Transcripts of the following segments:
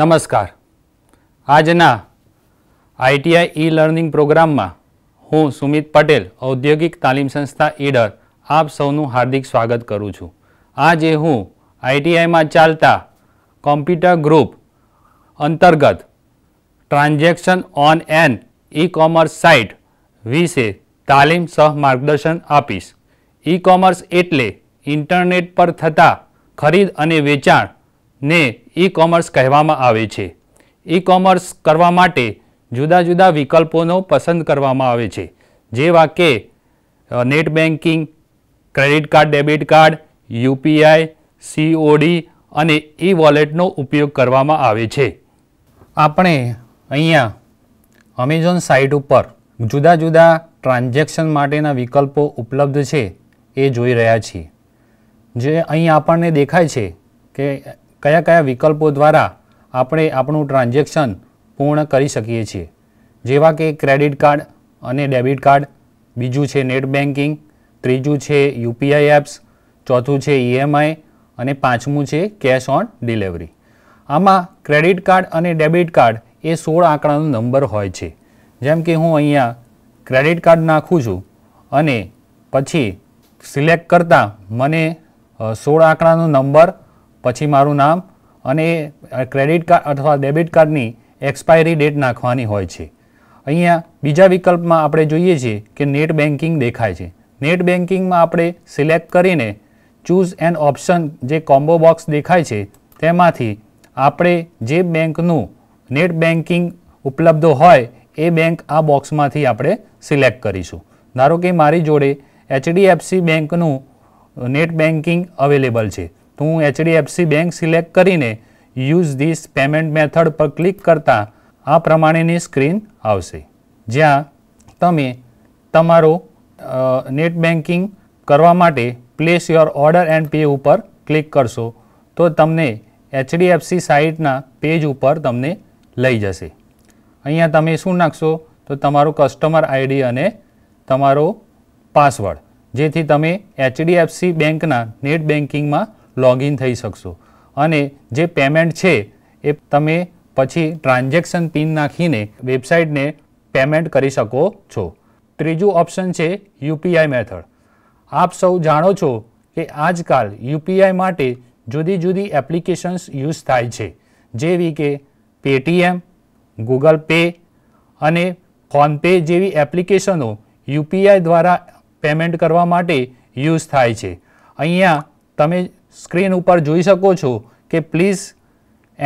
નમસ્કાર આજના ITI e learning પ્રોગ્રામમાં હું સુમિત પટેલ ઔદ્યોગિક તાલીમ સંસ્થા ઈડર આપ સૌનું હાર્દિક સ્વાગત કરું છું આજે હું આઈટીઆઈમાં ચાલતા કોમ્પ્યુટર ગ્રુપ અંતર્ગત transaction on an e commerce site વિશે તાલીમ સહ માર્ગદર્શન આપીશ ઈ કોમર્સ એટલે ઇન્ટરનેટ પર થતા ખરીદ અને વેચાણ ને ઈ કોમર્સ કહેવામાં આવે છે ઈ કોમર્સ કરવા માટે જુદા જુદા વિકલ્પોનો પસંદ કરવામાં આવે છે જેવા કે net banking credit card debit card UPI COD અને ઈ વોલેટનો ઉપયોગ કરવામાં આવે છે આપણે અહીંયા અમેઝોન સાઇટ ઉપર જુદા જુદા ટ્રાન્ઝેક્શન માટેના વિકલ્પો ઉપલબ્ધ છે એ જોઈ રહ્યા છીએ જે અહીં આપણને દેખાય છે કે કયા કયા વિકલ્પો દ્વારા આપણે આપણું ટ્રાન્ઝેક્શન પૂર્ણ કરી શકીએ છીએ જેવા કે ક્રેડિટ કાર્ડ અને ડેબિટ કાર્ડ બીજું છે નેટ બેન્કિંગ ત્રીજું છે યુપીઆઈ એપ્સ ચોથું છે ઈએમઆઈ અને પાંચમું છે કેશ ઓન ડિલિવરી આમાં ક્રેડિટ કાર્ડ અને ડેબિટ કાર્ડ એ સોળ આંકડાનો નંબર હોય છે જેમ કે હું અહીંયા ક્રેડિટ કાર્ડ નાખું છું અને પછી સિલેક્ટ કરતાં મને સોળ આંકડાનો નંબર પછી મારું નામ અને ક્રેડિટ કાર્ડ અથવા ડેબિટ કાર્ડની એક્સપાયરી ડેટ નાખવાની હોય છે અહીંયા બીજા વિકલ્પમાં આપણે જોઈએ છીએ કે નેટ બેન્કિંગ દેખાય છે નેટ બેન્કિંગમાં આપણે સિલેક્ટ કરીને ચૂઝ એન ઓપ્શન જે કોમ્બો બોક્સ દેખાય છે તેમાંથી આપણે જે બેંકનું નેટ બેન્કિંગ ઉપલબ્ધ હોય એ બેંક આ બોક્સમાંથી આપણે સિલેક્ટ કરીશું ધારો કે મારી જોડે એચડીએફસી બેંકનું નેટ બેન્કિંગ અવેલેબલ છે હું એચડીએફસી બેંક સિલેક્ટ કરીને યુઝ ધીસ પેમેન્ટ મેથડ પર ક્લિક કરતાં આ પ્રમાણેની સ્ક્રીન આવશે જ્યાં તમે તમારો નેટ બેન્કિંગ કરવા માટે place your order and pay ઉપર ક્લિક કરશો તો તમને એચડીએફસી સાઇટના પેજ ઉપર તમને લઈ જશે અહીંયા તમે શું નાખશો તો તમારો કસ્ટમર આઈડી અને તમારો પાસવર્ડ જેથી તમે એચડીએફસી બેંકના નેટ બેન્કિંગમાં લોગિન થઈ શકશો અને જે પેમેન્ટ છે એ તમે પછી ટ્રાન્ઝેક્શન પિન નાખીને વેબસાઇટને પેમેન્ટ કરી શકો છો ત્રીજું ઓપ્શન છે યુપીઆઈ મેથડ આપ સૌ જાણો છો કે આજકાલ યુપીઆઈ માટે જુદી જુદી એપ્લિકેશન્સ યુઝ થાય છે જેવી કે પેટીએમ ગૂગલ પે અને ફોનપે જેવી એપ્લિકેશનો યુપીઆઈ દ્વારા પેમેન્ટ કરવા માટે યુઝ થાય છે અહીંયા તમે સ્ક્રીન ઉપર જોઈ શકો છો કે please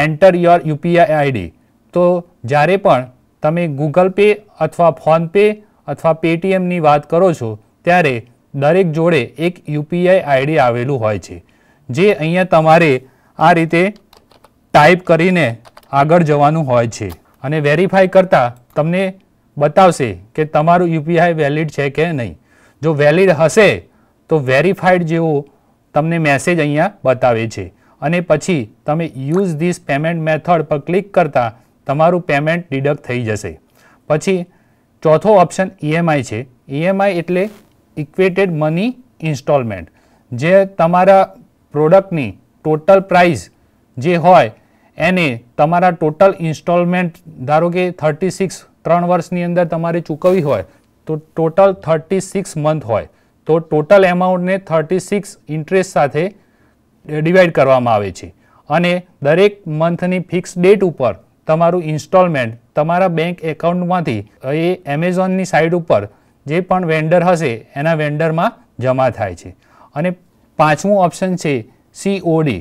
enter your UPI ID તો જ્યારે પણ તમે ગૂગલ પે અથવા ફોનપે અથવા પેટીએમની વાત કરો છો ત્યારે દરેક જોડે એક યુપીઆઈ આઈડી આવેલું હોય છે જે અહીંયા તમારે આ રીતે ટાઈપ કરીને આગળ જવાનું હોય છે અને વેરીફાઈ કરતાં તમને બતાવશે કે તમારું યુપીઆઈ વેલિડ છે કે નહીં જો વેલિડ હશે તો વેરીફાઈડ જેવું તમને મેસેજ અહીંયા બતાવે છે અને પછી તમે યુઝ ધીસ પેમેન્ટ મેથડ પર ક્લિક કરતાં તમારું પેમેન્ટ ડિડક્ટ થઈ જશે પછી ચોથો ઓપ્શન ઈએમઆઈ e છે ઈએમઆઈ e એટલે ઇક્વેટેડ મની ઇન્સ્ટોલમેન્ટ જે તમારા પ્રોડક્ટની ટોટલ પ્રાઇસ જે હોય એને તમારા ટોટલ ઇન્સ્ટોલમેન્ટ ધારો કે થર્ટી સિક્સ ત્રણ વર્ષની અંદર તમારે ચૂકવવી હોય તો ટોટલ થર્ટી સિક્સ મંથ હોય તો ટોટલ એમાઉન્ટને થર્ટી સિક્સ ઇન્ટરેસ્ટ સાથે ડિવાઈડ કરવામાં આવે છે અને દરેક મંથની ફિક્સ ડેટ ઉપર તમારું ઇન્સ્ટોલમેન્ટ તમારા બેંક એકાઉન્ટમાંથી એ એમેઝોનની સાઇડ ઉપર જે પણ વેન્ડર હશે એના વેન્ડરમાં જમા થાય છે અને પાંચમું ઓપ્શન છે સીઓડી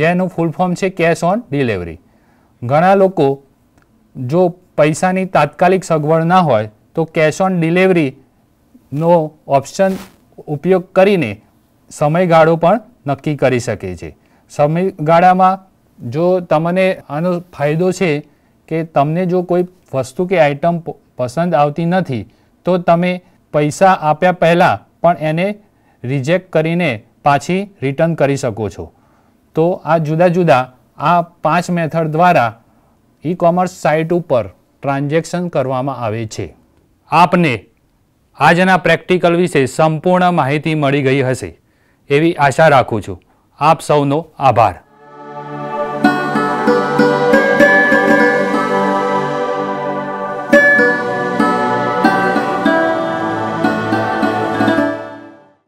જેનું ફૂલ ફોર્મ છે કેશ ઓન ડિલિવરી ઘણા લોકો જો પૈસાની તાત્કાલિક સગવડ ના હોય તો કેશ ઓન ડિલિવરીનો ઓપ્શન ઉપયોગ કરીને સમયગાળો પણ નક્કી કરી શકે છે સમયગાળામાં જો તમને આનો ફાયદો છે કે તમને જો કોઈ વસ્તુ કે આઇટમ પસંદ આવતી નથી તો તમે પૈસા આપ્યા પહેલાં પણ એને રિજેક્ટ કરીને પાછી રિટર્ન કરી શકો છો તો આ જુદા જુદા આ પાંચ મેથડ દ્વારા ઈ કોમર્સ સાઇટ ઉપર ટ્રાન્ઝેક્શન કરવામાં આવે છે આપને આજના પ્રેક્ટિકલ વિશે સંપૂર્ણ માહિતી મળી ગઈ હશે એવી આશા રાખું છું આપ સૌનો આભાર